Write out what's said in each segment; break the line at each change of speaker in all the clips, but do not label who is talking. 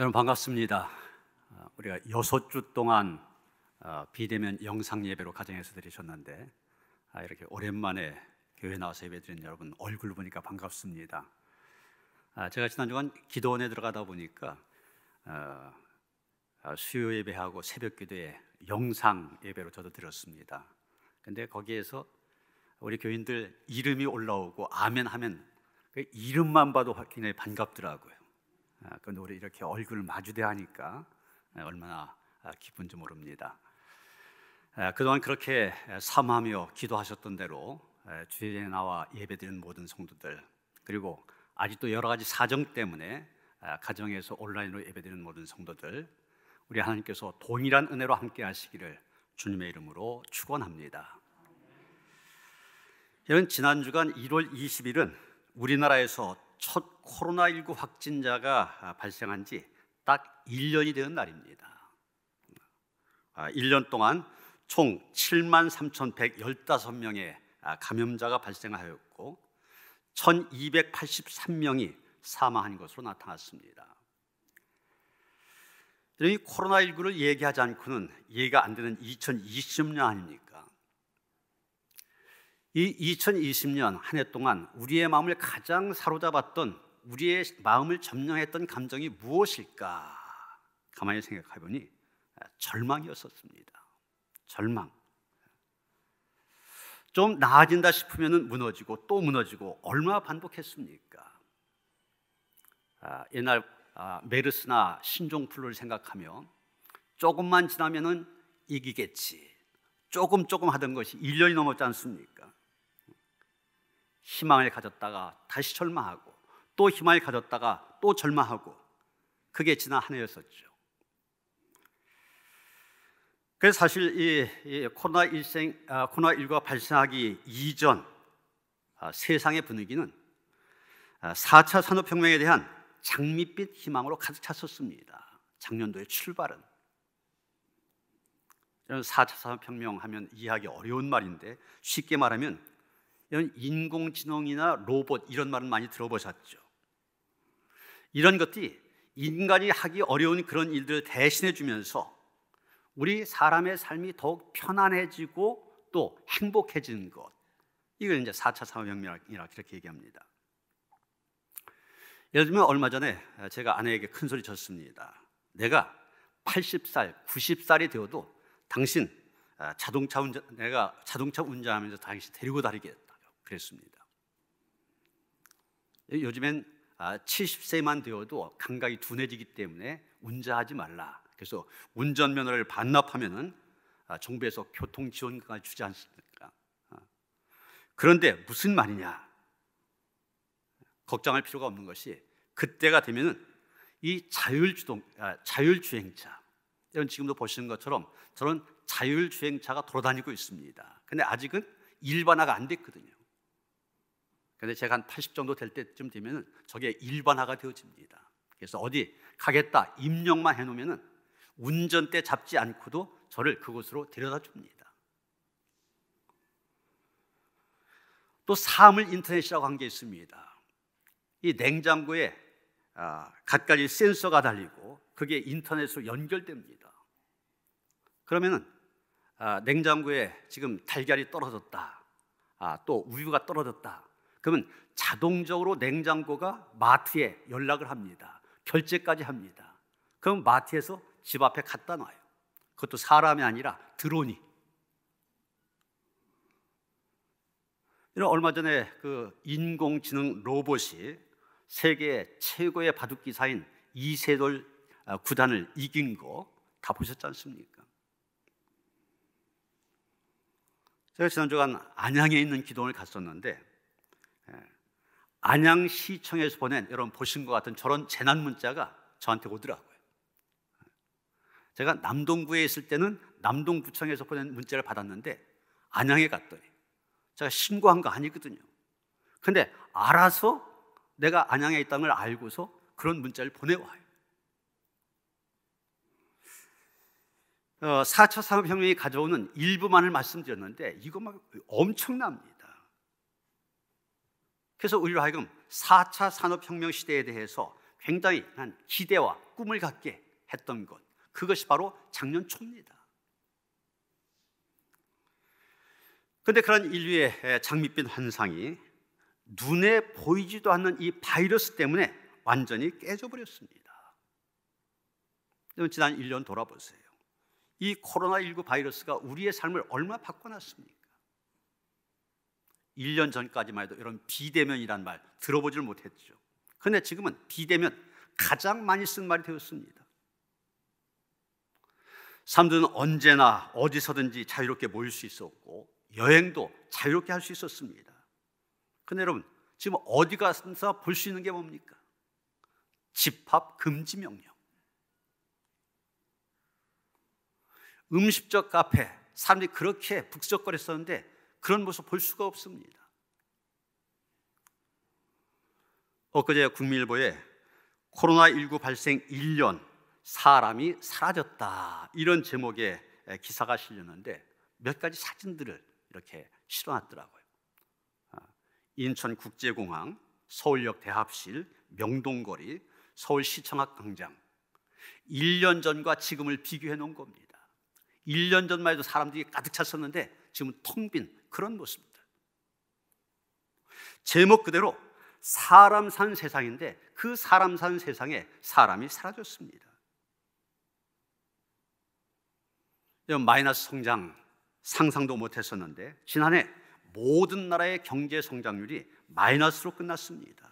여러분 반갑습니다. 어, 우리가 여섯 주 동안 어, 비대면 영상 예배로 가정에서 드리셨는데 아, 이렇게 오랜만에 교회 나와서 예배드린 여러분 얼굴 보니까 반갑습니다. 아, 제가 지난 주간 기도원에 들어가다 보니까 어, 아, 수요 예배하고 새벽 기도에 영상 예배로 저도 드렸습니다. 근데 거기에서 우리 교인들 이름이 올라오고 아멘 하면 그 이름만 봐도 굉장히 반갑더라고요. 아, 그런데 우리 이렇게 얼굴을 마주대하니까 아, 얼마나 아, 기쁜지 모릅니다. 그동안 그렇게 삼하며 기도하셨던 대로 주일에 나와 예배드리는 모든 성도들 그리고 아직도 여러 가지 사정 때문에 가정에서 온라인으로 예배드리는 모든 성도들
우리 하나님께서
동일한 은혜로 함께 하시기를 주님의 이름으로 축원합니다. 여러분 지난 주간 1월 20일은 우리나라에서 첫 코로나19 확진자가 아, 발생한 지 딱 1년이 되는 날입니다. 1년 아, 동안 총 7만 3,115명의 아, 감염자가 발생하였고 1,283명이 사망한 것으로 나타났습니다. 이 코로나19를 얘기하지 않고는 이해가 안 되는 2020년 아닙니까? 이 2020년 한 해 동안 우리의 마음을 가장 사로잡았던 우리의 마음을 점령했던 감정이 무엇일까? 가만히 생각해 보니 아, 절망이었었습니다. 절망. 좀 나아진다 싶으면 무너지고 또 무너지고 얼마 반복했습니까? 아, 옛날 아, 메르스나 신종플루를 생각하면 조금만 지나면 이기겠지. 조금 조금 하던 것이 1년이 넘었지 않습니까? 희망을 가졌다가 다시 절망하고 또 희망을 가졌다가 또 절망하고 그게 지난 한 해였었죠. 그래서 사실 이, 이 코로나 일생 아, 코로나 1 9 발생하기 이전 아, 세상의 분위기는 아, 4차 산업혁명에 대한 장밋빛 희망으로 가득 찼었습니다. 작년도의 출발은 4차 산업혁명 하면 이해하기 어려운 말인데 쉽게 말하면 이런 인공지능이나 로봇 이런 말은 많이 들어보셨죠. 이런 것들이 인간이 하기 어려운 그런 일들을 대신해 주면서 우리 사람의 삶이 더욱 편안해지고 또 행복해지는 것. 이걸 이제 4차 산업혁명이라 이렇게 얘기합니다. 예를 들면 얼마 전에 제가 아내에게 큰 소리 쳤습니다. 내가 80살, 90살이 되어도 당신 아, 자동차 운전 내가 자동차 운전하면서 당신 데리고 다니겠다. 그랬습니다. 요즘엔 70세만 아, 되어도 감각이 둔해지기 때문에 운전하지 말라. 그래서 운전면허를 반납하면은 아, 정부에서 교통 지원금을 주지 않습니까? 아, 그런데 무슨 말이냐? 걱정할 필요가 없는 것이 그때가 되면은 이 자율주동 자율주행차 여러 지금도 보시는 것처럼 저런 자율주행차가 돌아다니고 있습니다. 근데 아직은 일반화가 안 됐거든요. 근데 제가 한 80 정도 될 때쯤 되면 저게 일반화가 되어집니다. 그래서 어디 가겠다 입력만 해놓으면 운전대 잡지 않고도 저를 그곳으로 데려다 줍니다. 또 사물 인터넷이라고 한 게 있습니다. 이 냉장고에 아, 갖가지 센서가 달리고 그게 인터넷으로 연결됩니다. 그러면은 아, 냉장고에 지금 달걀이 떨어졌다, 아, 또 우유가 떨어졌다. 그러면 자동적으로 냉장고가 마트에 연락을 합니다. 결제까지 합니다. 그럼 마트에서 집 앞에 갖다 놔요. 그것도 사람이 아니라 드론이. 이런 얼마 전에 그 인공지능 로봇이 세계 최고의 바둑기사인 이세돌 아, 구단을 이긴 거 다 보셨지 않습니까? 제가 지난 주간 안양에 있는 기도원을 갔었는데 안양시청에서 보낸 여러분 보신 것 같은 저런 재난 문자가 저한테 오더라고요. 제가 남동구에 있을 때는 남동구청에서 보낸 문자를 받았는데 안양에 갔더니 제가 신고한 거 아니거든요. 근데 알아서 내가 안양에 있다는 걸 알고서 그런 문자를 보내와요. 어, 4차 산업혁명이 가져오는 일부만을 말씀드렸는데 이거 막 엄청납니다. 그래서 우리로 하여금 4차 산업혁명 시대에 대해서 굉장히 난 기대와 꿈을 갖게 했던 것. 그것이 바로 작년 초입니다. 그런데 그런 인류의 장밋빛 환상이 눈에 보이지도 않는 이 바이러스 때문에 완전히 깨져버렸습니다. 지난 1년 돌아보세요. 이 코로나19 바이러스가 우리의 삶을 얼마 바꿔놨습니까? 1년 전까지만 해도 이런 비대면이란 말 들어보질 못했죠. 근데 지금은 비대면 가장 많이 쓴 말이 되었습니다. 사람들은 언제나 어디서든지 자유롭게 모일 수 있었고 여행도 자유롭게 할 수 있었습니다. 근데 여러분, 지금 어디 가서 볼 수 있는 게 뭡니까? 집합 금지 명령. 음식점 카페 사람들이 그렇게 북적거렸었는데 그런 모습 볼 수가 없습니다. 엊그제 국민일보에 코로나19 발생 1년 사람이 사라졌다 이런 제목의 기사가 실렸는데 몇 가지 사진들을 이렇게 실어놨더라고요. 아, 인천국제공항, 서울역 대합실, 명동거리, 서울시청 앞 광장. 1년 전과 지금을 비교해 놓은 겁니다. 1년 전만 해도 사람들이 가득 찼었는데 지금은 텅빈 그런 모습입니다. 제목 그대로 사람 산 세상인데 그 사람 산 세상에 사람이 사라졌습니다. 마이너스 성장 상상도 못 했었는데 지난해 모든 나라의 경제 성장률이 마이너스로 끝났습니다.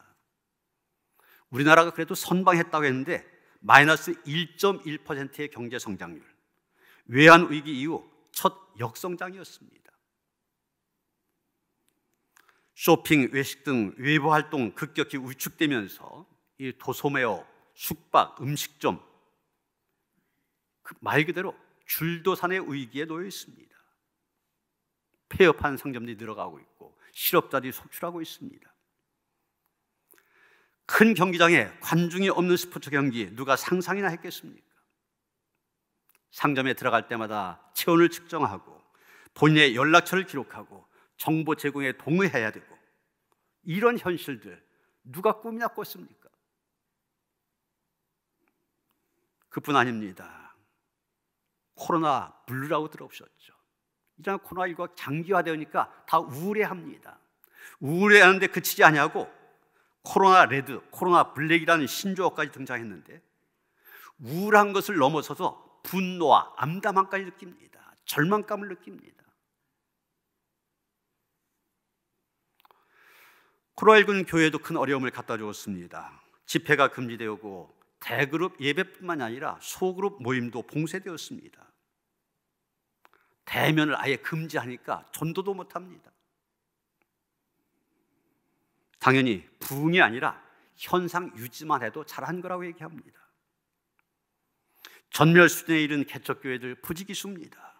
우리나라가 그래도 선방했다고 했는데 마이너스 1.1%의 경제 성장률. 외환 위기 이후 첫 역성장이었습니다. 쇼핑, 외식 등 외부 활동 급격히 위축되면서 이 도소매업, 숙박, 음식점 그 말 그대로 줄도산의 위기에 놓여 있습니다. 폐업한 상점들이 늘어가고 있고 실업자들이 속출하고 있습니다. 큰 경기장에 관중이 없는 스포츠 경기 누가 상상이나 했겠습니까? 상점에 들어갈 때마다 체온을 측정하고 본인의 연락처를 기록하고 정보 제공에 동의해야 되고 이런 현실들 누가 꿈이나 꿨습니까? 그뿐 아닙니다. 코로나 블루라고 들어보셨죠? 이런 코로나19가 장기화되니까 다 우울해합니다. 우울해하는데 그치지 아니고 코로나 레드, 코로나 블랙이라는 신조어까지 등장했는데 우울한 것을 넘어서서 분노와 암담함까지 느낍니다. 절망감을 느낍니다. 코로나19 는 교회도 큰 어려움을 갖다 주었습니다. 집회가 금지되었고 대그룹 예배뿐만 아니라 소그룹 모임도 봉쇄되었습니다. 대면을 아예 금지하니까 전도도 못합니다. 당연히 부흥이 아니라 현상 유지만 해도 잘한 거라고 얘기합니다. 전멸 수준에 이른 개척교회들 부지기수입니다.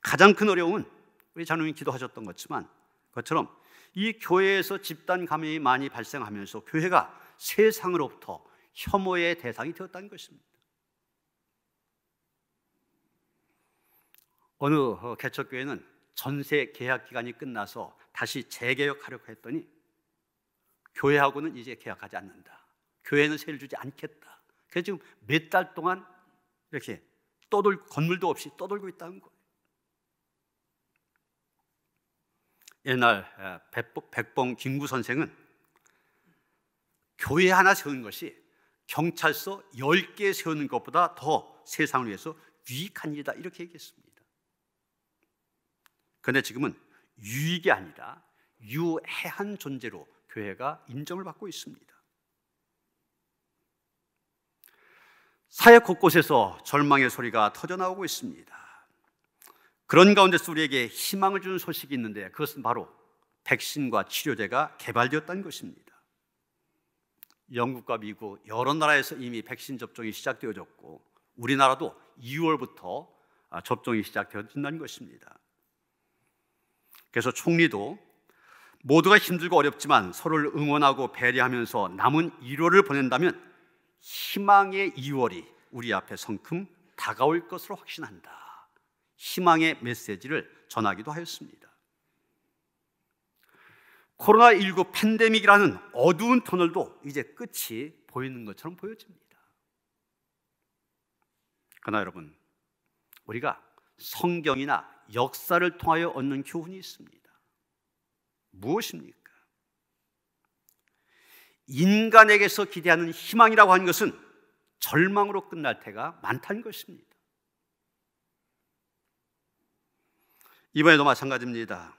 가장 큰 어려움은 우리 장로님 기도하셨던 것처럼 이 교회에서 집단 감염이 많이 발생하면서 교회가 세상으로부터 혐오의 대상이 되었다는 것입니다. 어느 어, 개척교회는 전세 계약 기간이 끝나서 다시 재개혁하려고 했더니 교회하고는 이제 계약하지 않는다. 교회는 세를 주지 않겠다. 그래서 지금 몇 달 동안 이렇게 떠돌 건물도 없이 떠돌고 있다는 거예요. 옛날 백봉 김구 선생은 교회 하나 세우는 것이 경찰서 10개 세우는 것보다 더 세상을 위해서 유익한 일이다 이렇게 얘기했습니다. 그런데 지금은 유익이 아니라 유해한 존재로 교회가 인정을 받고 있습니다. 사회 곳곳에서 절망의 소리가 터져 나오고 있습니다. 그런 가운데서 우리에게 희망을 주는 소식이 있는데 그것은 바로 백신과 치료제가 개발되었다는 것입니다. 영국과 미국 여러 나라에서 이미 백신 접종이 시작되어졌고 우리나라도 2월부터 아, 접종이 시작되어진다는 것입니다. 그래서 총리도 모두가 힘들고 어렵지만 서로를 응원하고 배려하면서 남은 1월을 보낸다면 희망의 2월이 우리 앞에 성큼 다가올 것으로 확신한다. 희망의 메시지를 전하기도 하였습니다. 코로나19 팬데믹이라는 어두운 터널도 이제 끝이 보이는 것처럼 보여집니다. 그러나 여러분, 우리가 성경이나 역사를 통하여 얻는 교훈이 있습니다. 무엇입니까? 인간에게서 기대하는 희망이라고 하는 것은 절망으로 끝날 때가 많다는 것입니다. 이번에도 마찬가지입니다.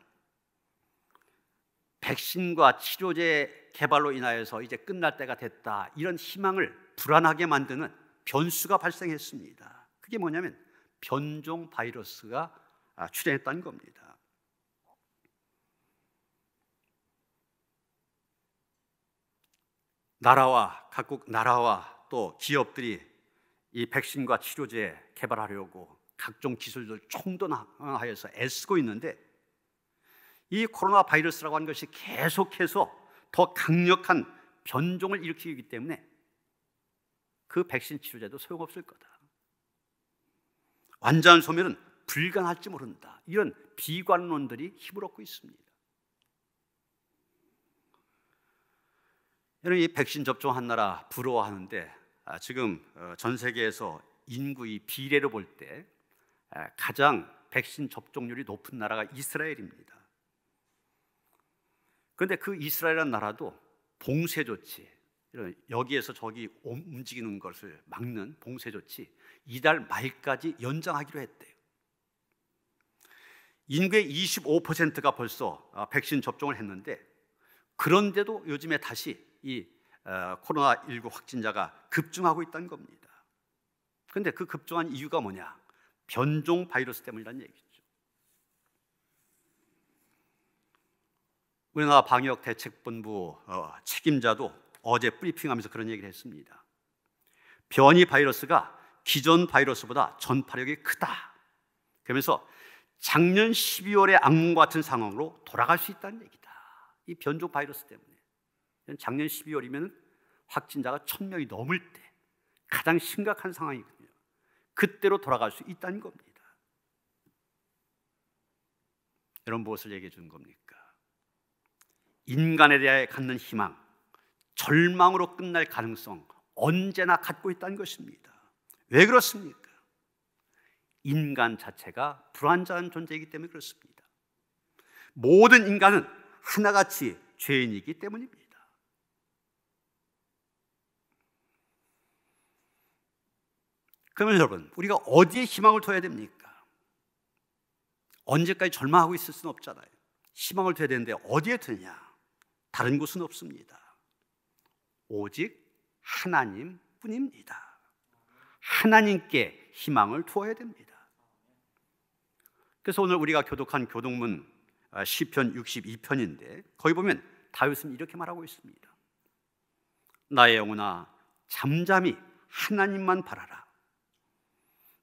백신과 치료제 개발로 인하여서 이제 끝날 때가 됐다. 이런 희망을 불안하게 만드는 변수가 발생했습니다. 그게 뭐냐면 변종 바이러스가 아, 출현했다는 겁니다. 나라와 각국 나라와 또 기업들이 이 백신과 치료제 개발하려고 각종 기술들 총동하여서 애쓰고 있는데 이 코로나 바이러스라고 하는 것이 계속해서 더 강력한 변종을 일으키기 때문에 그 백신 치료제도 소용없을 거다. 완전한 소멸은 불가능할지 모른다. 이런 비관론들이 힘을 얻고 있습니다. 여러분 이 백신 접종한 나라 부러워하는데 아, 지금 어, 전 세계에서 인구의 비례로 볼때 아, 가장 백신 접종률이 높은 나라가 이스라엘입니다. 그런데 그 이스라엘이라는 나라도 봉쇄 조치, 이런 여기에서 저기 움직이는 것을 막는 봉쇄 조치 이달 말까지 연장하기로 했대요. 인구의 25%가 벌써 아, 백신 접종을 했는데 그런데도 요즘에 다시 이 어, 코로나 19 확진자가 급증하고 있다는 겁니다. 근데 그 급증한 이유가 뭐냐? 변종 바이러스 때문이라는 얘기죠. 우리나라 방역 대책본부 어, 책임자도 어제 브리핑하면서 그런 얘기를 했습니다. 변이 바이러스가 기존 바이러스보다 전파력이 크다. 그러면서 작년 12월의 악몽 같은 상황으로 돌아갈 수 있다는 얘기다. 이 변종 바이러스 때문에. 작년 12월이면 확진자가 1000명이 넘을 때 가장 심각한 상황이거든요. 그때로 돌아갈 수 있다는 겁니다. 여러분 무엇을 얘기해 주 겁니까? 인간에 대해 갖는 희망, 절망으로 끝날 가능성 언제나 갖고 있다는 것입니다. 왜 그렇습니까? 인간 자체가 불완전한 존재이기 때문에 그렇습니다. 모든 인간은 하나같이 죄인이기 때문입니다. 그러면 여러분, 우리가 어디에 희망을 둬야 됩니까? 언제까지 절망하고 있을 수는 없잖아요. 희망을 둬야 되는데 어디에 두냐 다른 곳은 없습니다. 오직 하나님 뿐입니다. 하나님께 희망을 두어야 됩니다. 그래서 오늘 우리가 교독한 교독문 아, 시편 62편인데 거기 보면 다윗은 이렇게 말하고 있습니다. 나의 영혼아 잠잠히 하나님만 바라라.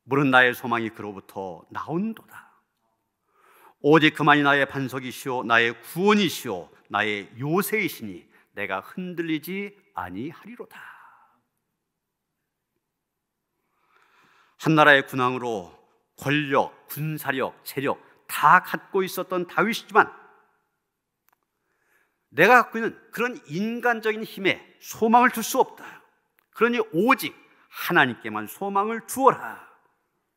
물은 나의 소망이 그로부터 나온도다. 오직 그만이 나의 반석이시오 나의 구원이시오 나의 요새이시니 내가 흔들리지 아니하리로다. 한나라의 군왕으로 권력, 군사력, 재력 다 갖고 있었던 다윗이지만 내가 갖고 있는 그런 인간적인 힘에 소망을 둘 수 없다. 그러니 오직 하나님께만 소망을 두어라.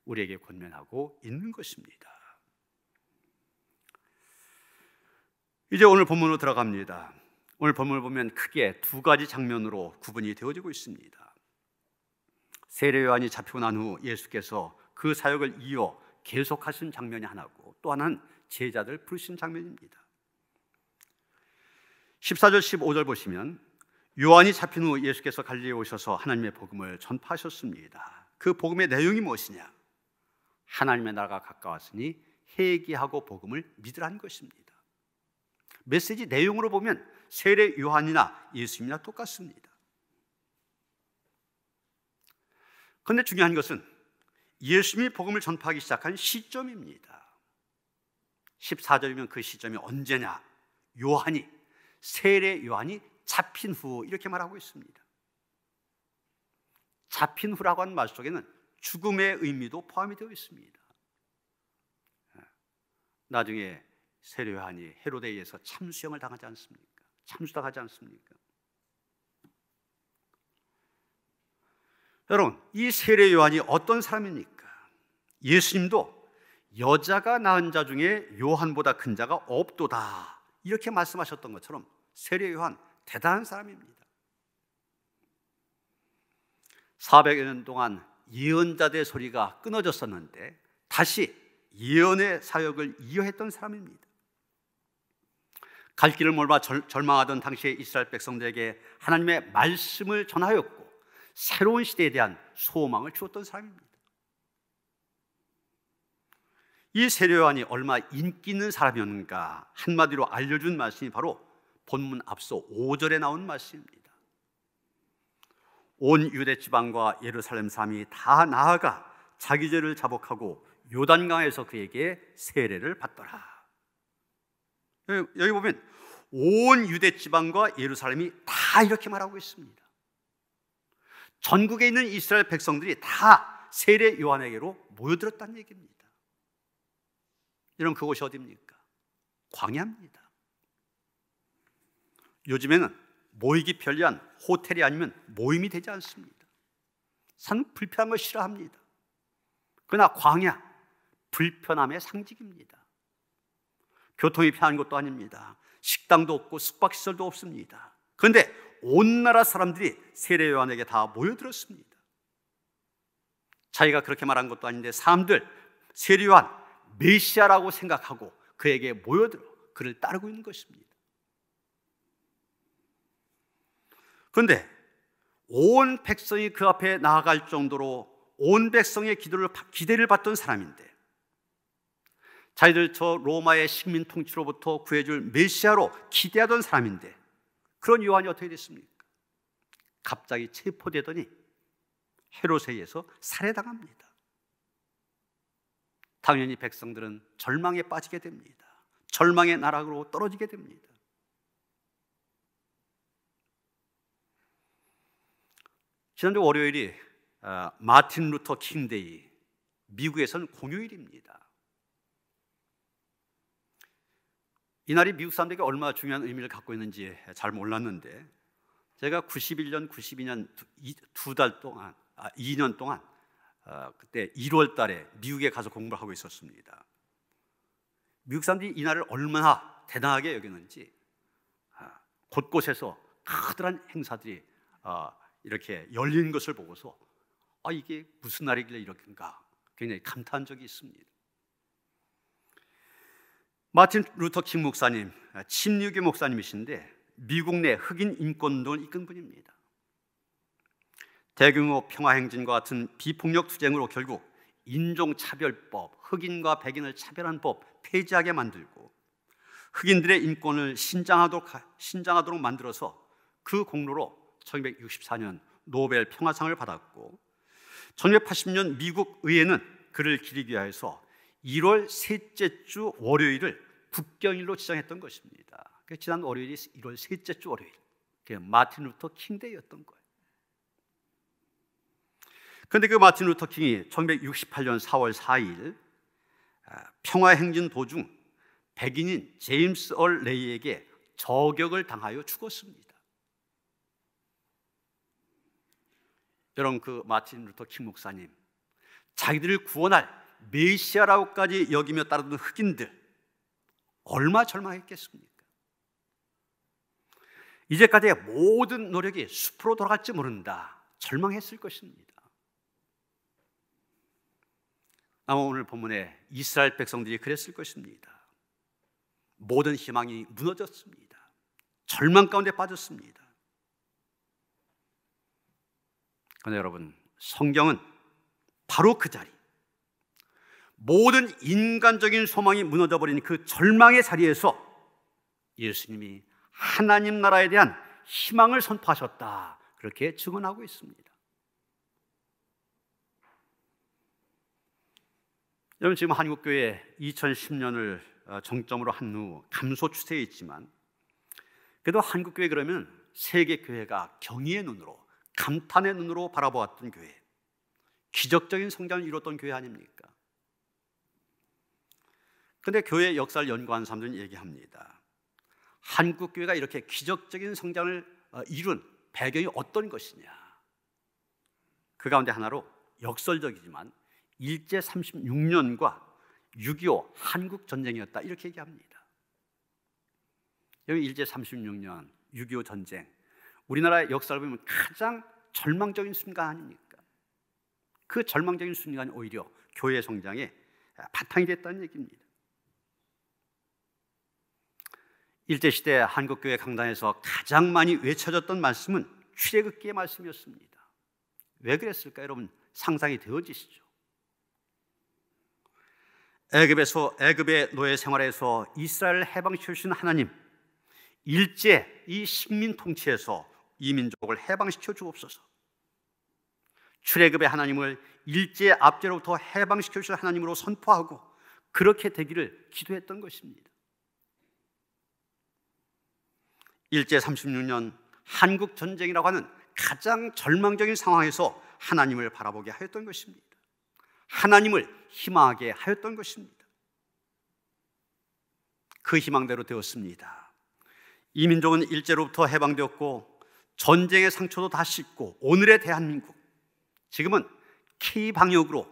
우리에게 권면하고 있는 것입니다. 이제 오늘 본문으로 들어갑니다. 오늘 본문을 보면 크게 두 가지 장면으로 구분이 되어지고 있습니다. 세례 요한이 잡히고 난후 예수께서 그 사역을 이어 계속하신 장면이 하나고 또 하나는 제자들 부르신 장면입니다. 14절 15절 보시면 요한이 잡힌 후 예수께서 갈리에 오셔서 하나님의 복음을 전파하셨습니다. 그 복음의 내용이 무엇이냐? 하나님의 나라가 가까웠으니 회개하고 복음을 믿으라는 것입니다. 메시지 내용으로 보면 세례 요한이나 예수님이나 똑같습니다. 그런데 중요한 것은 예수님이 복음을 전파하기 시작한 시점입니다. 14절이면 그 시점이 언제냐? 요한이 세례 요한이 잡힌 후 이렇게 말하고 있습니다. 잡힌 후라고 하는 말 속에는 죽음의 의미도 포함이 되어 있습니다. 예. 나중에 세례요한이 헤로데 의해서 참수형을 당하지 않습니까? 참수당하지 않습니까? 여러분, 이 세례 요한이 어떤 사람입니까? 예수님도 여자가 낳은 자 중에 요한보다 큰 자가 없도다. 이렇게 말씀하셨던 것처럼 세례 요한 대단한 사람입니다. 400여 년 동안 예언자들의 소리가 끊어졌었는데 다시 예언의 사역을 이어했던 사람입니다. 갈 길을 몰라 절망하던 당시의 이스라엘 백성들에게 하나님의 말씀을 전하였고 새로운 시대에 대한 소망을 주었던 사람입니다. 이 세례요한이 얼마 인기 있는 사람이었는가 한마디로 알려준 말씀이 바로 본문 앞서 5절에 나온 말씀입니다. 온 유대 지방과 예루살렘 사람이 다 나아가 자기 죄를 자복하고 요단강에서 그에게 세례를 받더라. 예, 여기 보면 온 유대 지방과 예루살렘이 다 이렇게 말하고 있습니다. 전국에 있는 이스라엘 백성들이 다 세례 요한에게로 모여들었다는 얘기입니다. 이런 그곳이 어디입니까? 광야입니다. 요즘에는 모이기 편리한 호텔이 아니면 모임이 되지 않습니다. 산 불편함을 싫어합니다. 그러나 광야, 불편함의 상징입니다. 교통이 편한 것도 아닙니다. 식당도 없고 숙박시설도 없습니다. 그런데 온 나라 사람들이 세례 요한에게 다 모여들었습니다. 자기가 그렇게 말한 것도 아닌데 사람들 세례 요한 메시아라고 생각하고 그에게 모여들어 그를 따르고 있는 것입니다. 그런데 온 백성이 그 앞에 나아갈 정도로 온 백성의 기도를, 기대를 받던 사람인데 자기들 저 로마의 식민 통치로부터 구해줄 메시아로 기대하던 사람인데 그런 요한이 어떻게 됐습니까? 갑자기 체포되더니 헤롯에의해서 살해당합니다. 당연히 백성들은 절망에 빠지게 됩니다. 절망의 나락으로 떨어지게 됩니다. 지난주 월요일이 아, 마틴 루터 킹데이, 미국에선 공휴일입니다. 이 날이 미국 사람들에게 얼마나 중요한 의미를 갖고 있는지 잘 몰랐는데 제가 91년, 92년 두 달 동안, 아, 2년 동안 어, 그때 1월 달에 미국에 가서 공부를 하고 있었습니다. 미국 사람들이 이 날을 얼마나 대단하게 여기는지 아, 곳곳에서 커다란 행사들이 어, 이렇게 열린 것을 보고서 아 이게 무슨 날이길래 이렇게인가 굉장히 감탄한 적이 있습니다. 마틴 루터 킹 목사님, 친유계 아, 목사님이신데 미국 내 흑인 인권운동을 이끈 분입니다. 대규모 평화행진과 같은 비폭력 투쟁으로 결국 인종차별법, 흑인과 백인을 차별한 법 폐지하게 만들고 흑인들의 인권을 신장하도록, 신장하도록 만들어서 그 공로로 1964년 노벨 평화상을 받았고 1980년 미국 의회는 그를 기리기 위해서 1월 셋째 주 월요일을 국경일로 지정했던 것입니다. 그러니까 지난 월요일이 1월 셋째 주 월요일. 마틴 루터 킹데이였던 거예요. 그런데 그 마틴 루터 킹이 1968년 4월 4일 아, 평화 행진 도중 백인인 제임스 얼 레이에게 저격을 당하여 죽었습니다. 여러분 그 마틴 루터 킹 목사님 자기들을 구원할 메시아라고까지 여기며 따르던 흑인들 얼마 절망했겠습니까? 이제까지의 모든 노력이 숲으로 돌아갈지 모른다. 절망했을 것입니다. 아마 오늘 본문에 이스라엘 백성들이 그랬을 것입니다. 모든 희망이 무너졌습니다. 절망 가운데 빠졌습니다. 그런데 여러분, 성경은 바로 그 자리, 모든 인간적인 소망이 무너져버린 그 절망의 자리에서 예수님이 하나님 나라에 대한 희망을 선포하셨다. 그렇게 증언하고 있습니다. 여러분, 지금 한국교회 2010년을 어, 정점으로 한 후 감소 추세에 있지만, 그래도 한국교회 그러면 세계교회가 경의의 눈으로 감탄의 눈으로 바라보았던 교회, 기적적인 성장을 이뤘던 교회 아닙니까? 근데 교회 역사를 연구한 사람들은 얘기합니다. 한국 교회가 이렇게 기적적인 성장을 어, 이룬 배경이 어떤 것이냐? 그 가운데 하나로 역설적이지만 일제 36년과 6.25 한국 전쟁이었다 이렇게 얘기합니다. 여기 일제 36년 6.25 전쟁 우리나라의 역사를 보면 가장 절망적인 순간 아닙니까? 그 절망적인 순간이 오히려 교회 성장에 바탕이 됐다는 얘기입니다. 일제시대 한국교회 강단에서 가장 많이 외쳐졌던 말씀은 출애굽기의 말씀이었습니다. 왜 그랬을까 여러분 상상이 되어지시죠? 애굽에서 애굽의 노예 생활에서 이스라엘 해방시키신 하나님 일제 이 식민 통치에서 이 민족을 해방시켜 주옵소서. 출애굽의 하나님을 일제 압제로부터 해방시켜 주실 하나님으로 선포하고 그렇게 되기를 기도했던 것입니다. 일제 36년 한국 전쟁이라고 하는 가장 절망적인 상황에서 하나님을 바라보게 하였던 것입니다. 하나님을 희망하게 하였던 것입니다. 그 희망대로 되었습니다. 이 민족은 일제로부터 해방되었고 전쟁의 상처도 다 씻고 오늘의 대한민국 지금은 K 방역으로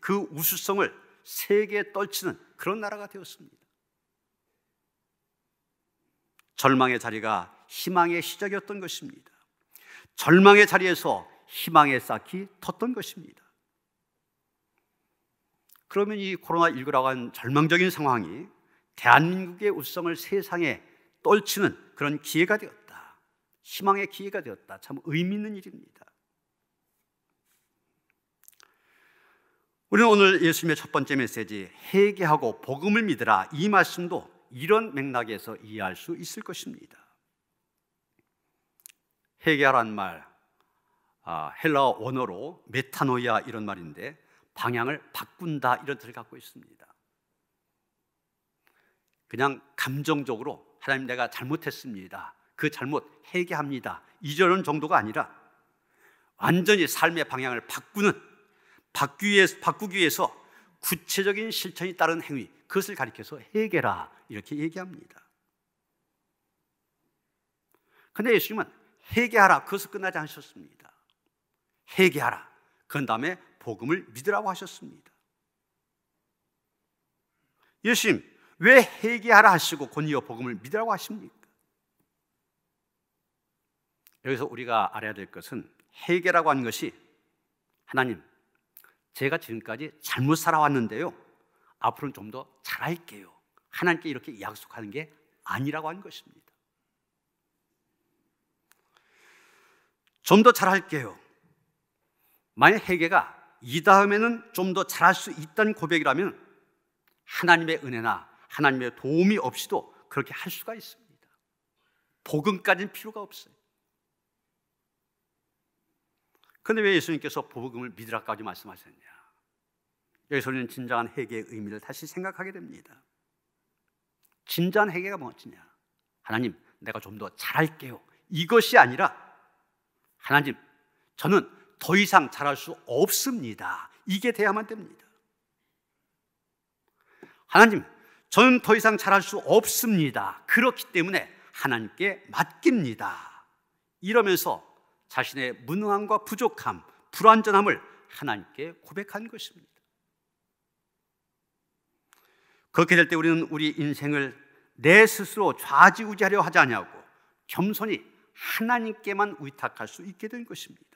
그 우수성을 세계에 떨치는 그런 나라가 되었습니다. 절망의 자리가 희망의 시작이었던 것입니다. 절망의 자리에서 희망의 쌓기 텄던 것입니다. 그러면 이 코로나19라고 한 절망적인 상황이 대한민국의 우수성을 세상에 떨치는 그런 기회가 되었다. 희망의 기회가 되었다. 참 의미 있는 일입니다. 우리는 오늘 예수님의 첫 번째 메시지 회개하고 복음을 믿으라 이 말씀도 이런 맥락에서 이해할 수 있을 것입니다. 회개하란 말 아, 헬라 원어로 메타노이아 이런 말인데 방향을 바꾼다 이런 뜻을 갖고 있습니다. 그냥 감정적으로 하나님 내가 잘못했습니다. 그 잘못 회개합니다. 이전은 정도가 아니라 완전히 삶의 방향을 바꾸는 바꾸기 위해서, 바꾸기 위해서 구체적인 실천이 따른 행위 그것을 가리켜서 회개라 이렇게 얘기합니다. 근데 예수님은 회개하라 그것을 끝나지 않으셨습니다. 회개하라. 그 다음에 복음을 믿으라고 하셨습니다. 예수님 왜 회개하라 하시고 곧이어 복음을 믿으라고 하십니까? 여기서 우리가 알아야 될 것은 해결라고 하는 것이 하나님, 제가 지금까지 잘못 살아왔는데요. 앞으로는 좀 더 잘할게요. 하나님께 이렇게 약속하는 게 아니라고 하는 것입니다. 좀 더 잘할게요. 만약 해계가 이 다음에는 좀 더 잘할 수 있다는 고백이라면 하나님의 은혜나 하나님의 도움이 없이도 그렇게 할 수가 있습니다. 복음까지는 필요가 없어요. 근데 왜 예수님께서 복음을 믿으라까지 말씀하셨냐? 여기서는 진정한 회개의 의미를 다시 생각하게 됩니다. 진정한 회개가 무엇이냐? 하나님, 내가 좀 더 잘할게요. 이것이 아니라 하나님, 저는 더 이상 잘할 수 없습니다. 이게 돼야만 됩니다. 하나님, 저는 더 이상 잘할 수 없습니다. 그렇기 때문에 하나님께 맡깁니다. 이러면서 자신의 무능함과 부족함, 불완전함을 하나님께 고백한 것입니다. 그렇게 될 때 우리는 우리 인생을 내 스스로 좌지우지하려 하지 아니고 겸손히 하나님께만 의탁할 수 있게 된 것입니다.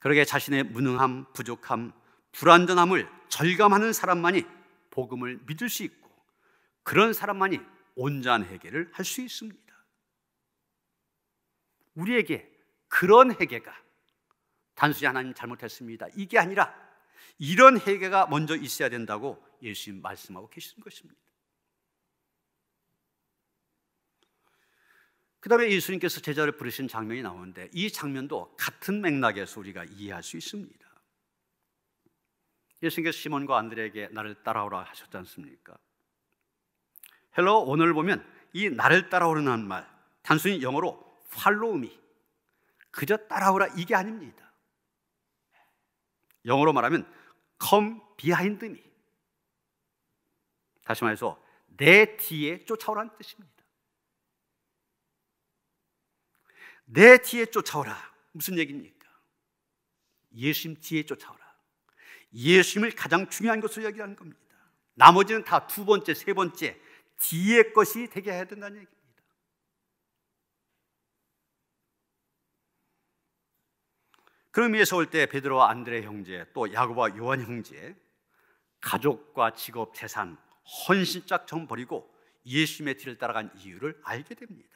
그러게 자신의 무능함, 부족함, 불완전함을 절감하는 사람만이 복음을 믿을 수 있고 그런 사람만이 온전하게를 할 수 있습니다. 우리에게 그런 회개가 단순히 하나님 잘못했습니다. 이게 아니라 이런 회개가 먼저 있어야 된다고 예수님 말씀하고 계시 것입니다. 그 다음에 예수님께서 제자를 부르신 장면이 나오는데 이 장면도 같은 맥락에서 우리가 이해할 수 있습니다. 예수님께서 시몬과 안드레에게 나를 따라오라 하셨지 않습니까? 헬로 오늘 보면 이 나를 따라오라는 말 단순히 영어로 팔로우미. 그저 따라오라 이게 아닙니다. 영어로 말하면 come behind me. 다시 말해서 내 뒤에 쫓아오라는 뜻입니다. 내 뒤에 쫓아오라. 무슨 얘기입니까? 예수님 뒤에 쫓아오라. 예수님을 가장 중요한 것으로 여기라는 겁니다. 나머지는 다 두 번째, 세 번째, 뒤에 것이 되게 해야 된다는 얘기입니다. 그런 의미에서 올 때 베드로와 안드레 형제, 또 야고보와 요한 형제 가족과 직업, 재산, 헌신짝 전 버리고 예수님의 뒤를 따라간 이유를 알게 됩니다.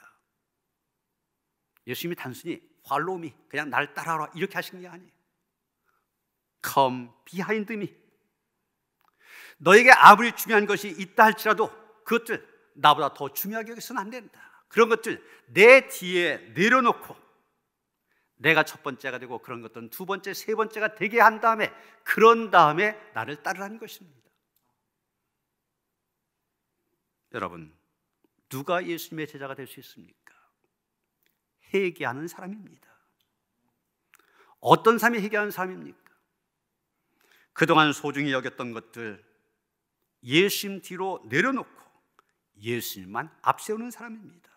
예수님이 단순히 팔로미 그냥 날 따라라 이렇게 하신 게 아니에요. Come behind me. 너에게 아무리 중요한 것이 있다 할지라도 그것들 나보다 더 중요하게 여기서는 안 된다. 그런 것들 내 뒤에 내려놓고 내가 첫 번째가 되고 그런 것들은 두 번째, 세 번째가 되게 한 다음에 그런 다음에 나를 따르라는 것입니다. 여러분, 누가 예수님의 제자가 될 수 있습니까? 회개하는 사람입니다. 어떤 사람이 회개하는 사람입니까? 그동안 소중히 여겼던 것들 예수님 뒤로 내려놓고 예수님만 앞세우는 사람입니다.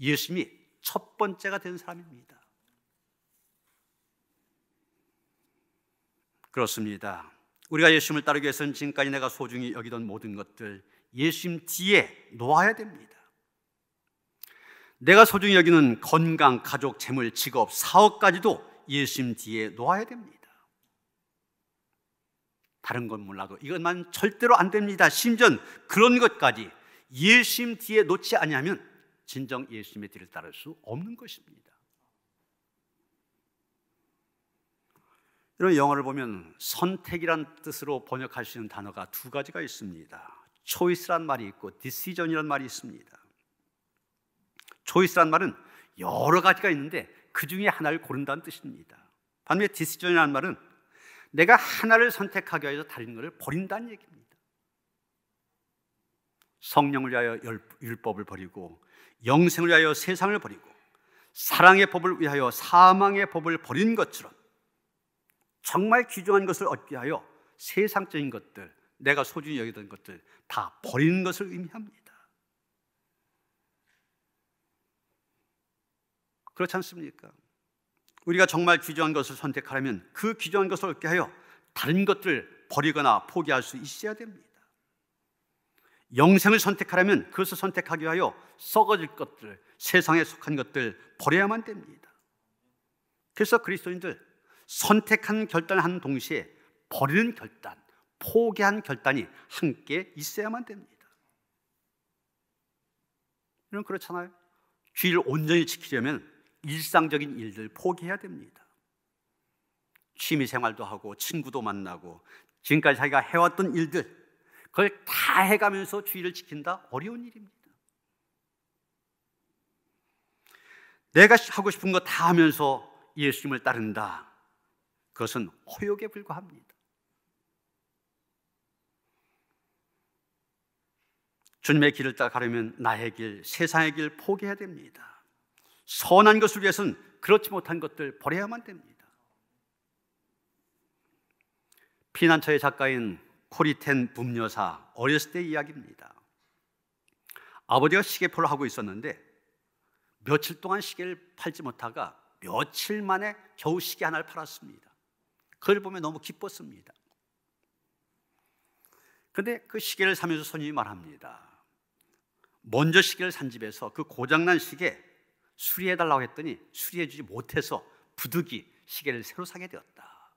예수님이 첫 번째가 된 사람입니다. 그렇습니다. 우리가 예수님을 따르기 위해서는 지금까지 내가 소중히 여기던 모든 것들 예수님 뒤에 놓아야 됩니다. 내가 소중히 여기는 건강, 가족, 재물, 직업, 사업까지도 예수님 뒤에 놓아야 됩니다. 다른 건 몰라도 이것만 절대로 안 됩니다. 심지어 그런 것까지 예수님 뒤에 놓지 않으면 진정 예수님의 뒤를 따를 수 없는 것입니다. 이런 영어를 보면 선택이란 뜻으로 번역할 수 있는 단어가 두 가지가 있습니다. 초이스란 말이 있고 디시전이란 말이 있습니다. 초이스란 말은 여러 가지가 있는데 그 중에 하나를 고른다는 뜻입니다. 반면에 디시전이라 말은 내가 하나를 선택하기 위해서 다른 것을 버린다는 얘기입니다. 성령을 위하여 율법을 버리고 영생을 위하여 세상을 버리고 사랑의 법을 위하여 사망의 법을 버린 것처럼 정말 귀중한 것을 얻게 하여 세상적인 것들, 내가 소중히 여기던 것들 다 버리는 것을 의미합니다. 그렇지 않습니까? 우리가 정말 귀중한 것을 선택하려면 그 귀중한 것을 얻게 하여 다른 것들 버리거나 포기할 수 있어야 됩니다. 영생을 선택하려면 그것을 선택하기 위하여 썩어질 것들, 세상에 속한 것들 버려야만 됩니다. 그래서 그리스도인들 선택한 결단한 동시에 버리는 결단, 포기한 결단이 함께 있어야만 됩니다. 이런 그렇잖아요. 주일 온전히 지키려면 일상적인 일들 포기해야 됩니다. 취미 생활도 하고 친구도 만나고 지금까지 자기가 해왔던 일들 그걸 다 해가면서 주의를 지킨다 어려운 일입니다. 내가 하고 싶은 거 다 하면서 예수님을 따른다. 그것은 호욕에 불과합니다. 주님의 길을 따라 가려면 나의 길, 세상의 길 포기해야 됩니다. 선한 것을 위해서는 그렇지 못한 것들 버려야만 됩니다. 피난처의 작가인 코리텐 붐여사 어렸을 때 이야기입니다. 아버지가 시계포를 하고 있었는데 며칠 동안 시계를 팔지 못하가 며칠 만에 겨우 시계 하나를 팔았습니다. 그걸 보면 너무 기뻤습니다. 근데 그 시계를 사면서 손님이 말합니다. 먼저 시계를 산 집에서 그 고장난 시계 수리해달라고 했더니 수리해주지 못해서 부득이 시계를 새로 사게 되었다.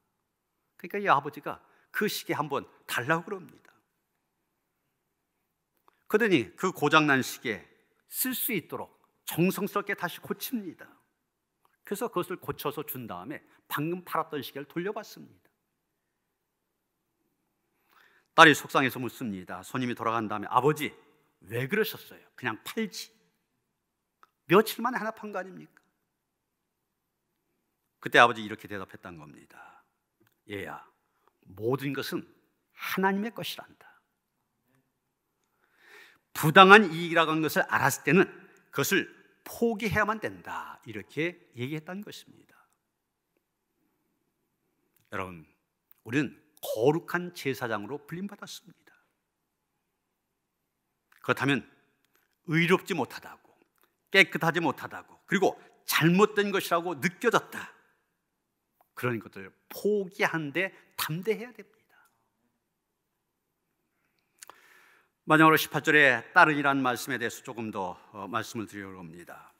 그러니까 이 아버지가 그 시계 한번 달라고 그럽니다. 그러더니 그 고장난 시계 쓸 수 있도록 정성스럽게 다시 고칩니다. 그래서 그것을 고쳐서 준 다음에 방금 팔았던 시계를 돌려받습니다. 딸이 속상해서 묻습니다. 손님이 돌아간 다음에 아버지 왜 그러셨어요? 그냥 팔지. 며칠 만에 하나 판 거 아닙니까? 그때 아버지 이렇게 대답했던 겁니다. 얘야, 모든 것은 하나님의 것이란다. 부당한 이익이라고 한 것을 알았을 때는 그것을 포기해야만 된다. 이렇게 얘기했다는 것입니다. 여러분, 우리는 거룩한 제사장으로 불림받았습니다. 그렇다면 의롭지 못하다고, 깨끗하지 못하다고, 그리고 잘못된 것이라고 느껴졌다. 그런 것들을 포기한데 담대해야 됩니다. 마지막으로 18절에 따르니란 말씀에 대해서 조금 더 어, 말씀을 드리려고 합니다.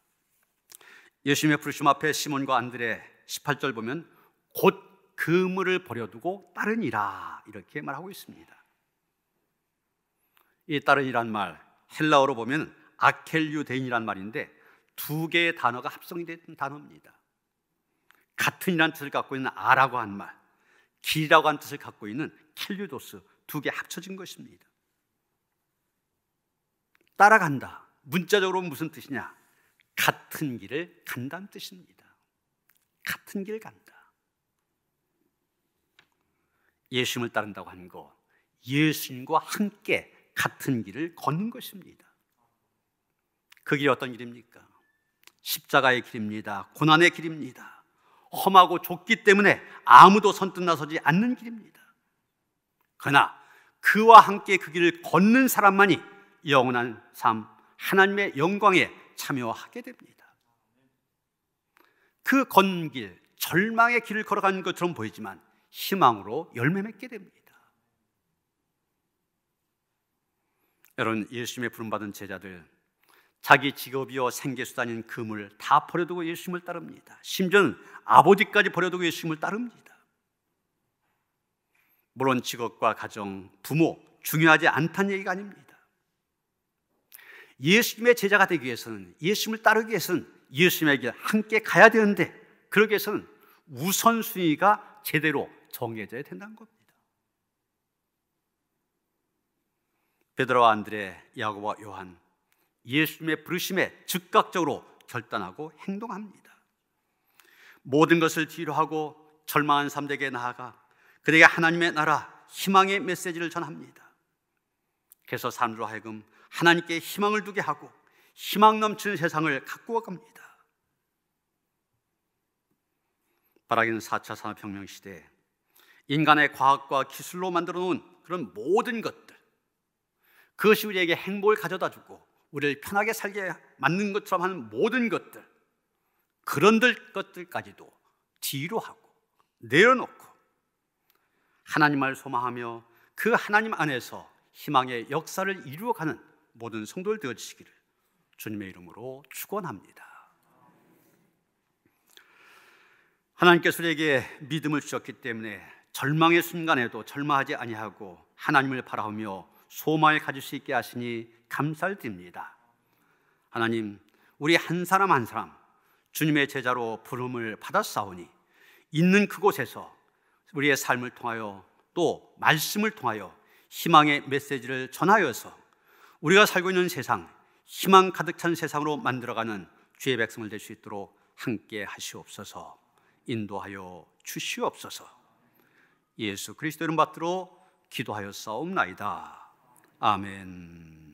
예수님의 부르심 앞에 시몬과 안드레 18절 보면 곧 그물을 버려두고 따르니라 이렇게 말하고 있습니다. 이 따르니란 말 헬라어로 보면 아켈류데인이란 말인데 두 개의 단어가 합성이 된 단어입니다. 같은이란 뜻을 갖고 있는 아라고 한 말, 길이라고 한 뜻을 갖고 있는 켈류도스 두 개 합쳐진 것입니다. 따라간다. 문자적으로 무슨 뜻이냐? 같은 길을 간다는 뜻입니다. 같은 길 간다. 예수님을 따른다고 하는 것, 예수님과 함께 같은 길을 걷는 것입니다. 그 길이 어떤 길입니까? 십자가의 길입니다. 고난의 길입니다. 험하고 좁기 때문에 아무도 선뜻 나서지 않는 길입니다. 그러나 그와 함께 그 길을 걷는 사람만이 영원한 삶, 하나님의 영광에 참여하게 됩니다. 그 건길, 절망의 길을 걸어가는 것처럼 보이지만 희망으로 열매 맺게 됩니다. 여러분, 예수님의 부름받은 제자들, 자기 직업이요 생계수단인 금을 다 버려두고 예수님을 따릅니다. 심지어는 아버지까지 버려두고 예수님을 따릅니다. 물론 직업과 가정, 부모 중요하지 않다는 얘기가 아닙니다. 예수님의 제자가 되기 위해서는 예수님을 따르기 위해서는 예수님에게 함께 가야 되는데 그러기 위해서는 우선순위가 제대로 정해져야 된다는 겁니다. 베드로와 안드레, 야고보와 요한 예수님의 부르심에 즉각적으로 결단하고 행동합니다. 모든 것을 뒤로하고 절망한 삶들에게 나아가 그들에게 하나님의 나라 희망의 메시지를 전합니다. 그래서 사으로 하여금 하나님께 희망을 두게 하고 희망 넘치는 세상을 갖고 갑니다. 바라기는 4차 산업혁명 시대에 인간의 과학과 기술로 만들어 놓은 그런 모든 것들 그것이 우리에게 행복을 가져다 주고 우리를 편하게 살게 맞는 것처럼 하는 모든 것들 그런 것들까지도 뒤로 하고 내려놓고 하나님을 소망하며 그 하나님 안에서 희망의 역사를 이루어가는 모든 성도를 되어지시기를 주님의 이름으로 축원합니다. 하나님께서 우리에게 믿음을 주셨기 때문에 절망의 순간에도 절망하지 아니하고 하나님을 바라보며 소망을 가질 수 있게 하시니 감사 드립니다. 하나님, 우리 한 사람 한 사람 주님의 제자로 부름을 받았사오니 있는 그곳에서 우리의 삶을 통하여 또 말씀을 통하여 희망의 메시지를 전하여서 우리가 살고 있는 세상, 희망 가득 찬 세상으로 만들어가는 주의 백성을 될 수 있도록 함께 하시옵소서. 인도하여 주시옵소서. 예수 그리스도 이름 받들어 기도하여 싸움나이다. 아멘.